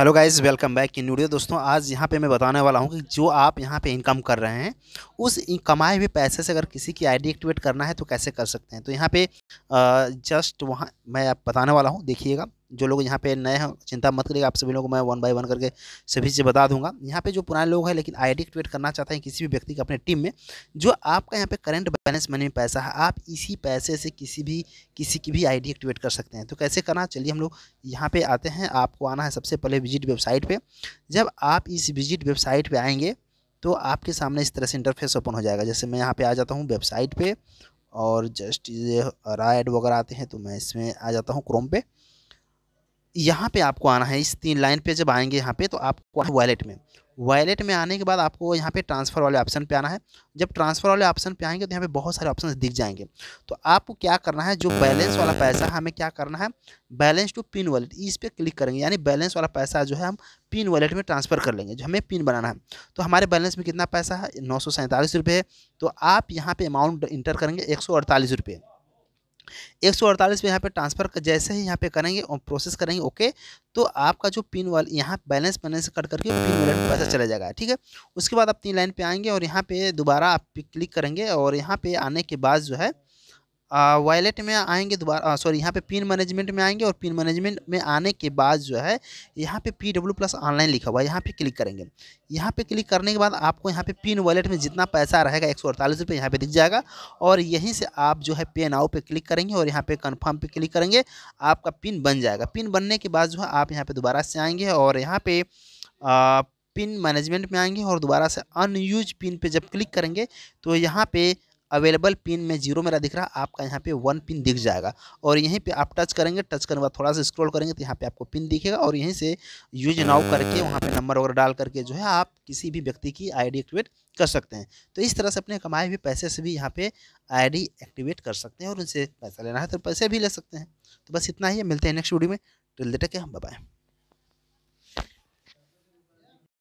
hello guys welcome back in video दोस्तों आज यहाँ पे मैं बताने वाला हूँ कि जो आप यहाँ पे इनकम कर रहे हैं उस कमाए हुए पैसे से अगर किसी की आईडी एक्टिवेट करना है तो कैसे कर सकते हैं तो यहाँ पे जस्ट वहाँ मैं आप बताने वाला हूँ देखिएगा जो लोग यहाँ पे नए हैं चिंता मत करिए आप सभी लोगों को मैं वन बाय वन करके सभी से बता दूंगा यहाँ पे जो पुराने लोग हैं लेकिन आईडी क्रिएट करना चाहते हैं किसी भी व्यक्ति का अपने टीम में जो आपका यहाँ पे करंट बैलेंस मनी में पैसा है आप इसी पैसे से किसी भी किसी की भी आईडी एक्टिवेट कर सकते हैं तो कैसे करना चलिए हम लोग यहाँ पर आते हैं आपको आना है सबसे पहले विजिट वेबसाइट पर जब आप इस विजिट वेबसाइट पर आएँगे तो आपके सामने इस तरह से इंटरफेस ओपन हो जाएगा जैसे मैं यहाँ पर आ जाता हूँ वेबसाइट पर और जस्ट ये राय वगैरह आते हैं तो मैं इसमें आ जाता हूँ क्रोम पे यहाँ पे आपको आना है इस तीन लाइन पे जब आएंगे यहाँ पे तो आपको वॉलेट में वॉलेट में आने के बाद आपको यहाँ पे ट्रांसफ़र वाले ऑप्शन पे आना है जब ट्रांसफ़र वाले ऑप्शन पे आएंगे तो यहाँ पे बहुत सारे ऑप्शन दिख जाएंगे तो आपको क्या करना है जो बैलेंस वाला पैसा हमें क्या करना है बैलेंस टू पिन वॉलेट इस पर क्लिक करेंगे यानी बैलेंस वाला पैसा जो है हम पिन वॉलेट में ट्रांसफ़र कर लेंगे जो हमें पिन बनाना है तो हमारे बैलेंस में कितना पैसा है नौ सौ तो आप यहाँ पर अमाउंट इंटर करेंगे एक सौ एक सौ अड़तालीस में यहाँ पे ट्रांसफ़र जैसे ही यहाँ पे करेंगे और प्रोसेस करेंगे ओके तो आपका जो पिन वाल यहाँ बैलेंस बैलेंस कट करके पिन वॉलेट पैसा चला जाएगा ठीक है उसके बाद आप तीन लाइन पे आएंगे और यहाँ पे दोबारा आप क्लिक करेंगे और यहाँ पे आने के बाद जो है वॉलेट में आएंगे दोबारा सॉरी यहाँ पे पिन मैनेजमेंट में आएंगे और पिन मैनेजमेंट में आने के बाद जो है यहाँ पे पी डब्ल्यू प्लस ऑनलाइन लिखा हुआ है यहाँ पे क्लिक करेंगे यहाँ पे क्लिक करने के बाद आपको यहाँ पे पिन वॉलेट में जितना पैसा रहेगा एक सौ अड़तालीस रुपये यहाँ पर दिख जाएगा और यहीं से आप जो है पे नाउ पर क्लिक करेंगे और यहाँ पर कन्फर्म पे क्लिक करेंगे आपका पिन बन जाएगा पिन बनने के बाद जो है आप यहाँ पर दोबारा से आएंगे और यहाँ पर पिन मैनेजमेंट में आएंगे और दोबारा से अनयूज पिन पे जब क्लिक करेंगे तो यहाँ पे अवेलेबल पिन में जीरो मेरा दिख रहा है आपका यहाँ पे वन पिन दिख जाएगा और यहीं पे आप टच करेंगे टच करने के बाद थोड़ा सा स्क्रॉल करेंगे तो यहाँ पे आपको पिन दिखेगा और यहीं से यूज नाउ करके वहाँ पे नंबर वगैरह डाल करके जो है आप किसी भी व्यक्ति की आईडी एक्टिवेट कर सकते हैं तो इस तरह से अपने कमाए हुए पैसे से भी यहाँ आई डी एक्टिवेट कर सकते हैं और उनसे पैसा लेना है तो पैसे भी ले सकते हैं तो बस इतना ही है मिलते हैं नेक्स्ट वीडियो में टिल दे टके हम बताएँ